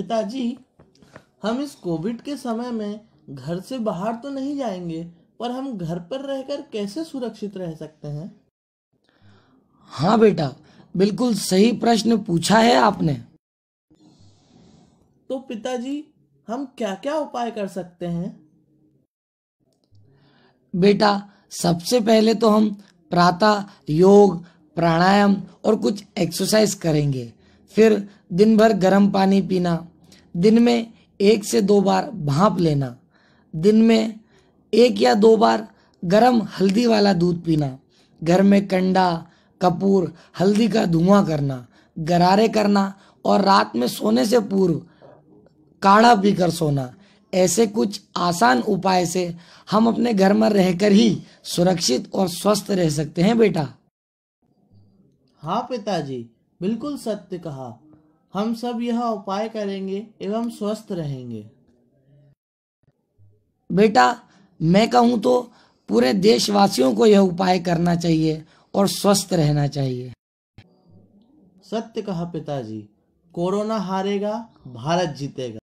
पिताजी हम इस कोविड के समय में घर से बाहर तो नहीं जाएंगे पर हम घर पर रहकर कैसे सुरक्षित रह सकते हैं हाँ बेटा बिल्कुल सही प्रश्न पूछा है आपने तो पिताजी हम क्या क्या उपाय कर सकते हैं बेटा सबसे पहले तो हम प्रातः योग प्राणायाम और कुछ एक्सरसाइज करेंगे फिर दिन भर गर्म पानी पीना दिन में एक से दो बार भाप लेना दिन में एक या दो बार गरम हल्दी वाला दूध पीना घर में कंडा कपूर हल्दी का धुआं करना गरारे करना और रात में सोने से पूर्व काढ़ा पीकर सोना ऐसे कुछ आसान उपाय से हम अपने घर में रहकर ही सुरक्षित और स्वस्थ रह सकते हैं बेटा हाँ पिताजी बिल्कुल सत्य कहा हम सब यह उपाय करेंगे एवं स्वस्थ रहेंगे बेटा मैं कहूँ तो पूरे देशवासियों को यह उपाय करना चाहिए और स्वस्थ रहना चाहिए सत्य कहा पिताजी कोरोना हारेगा भारत जीतेगा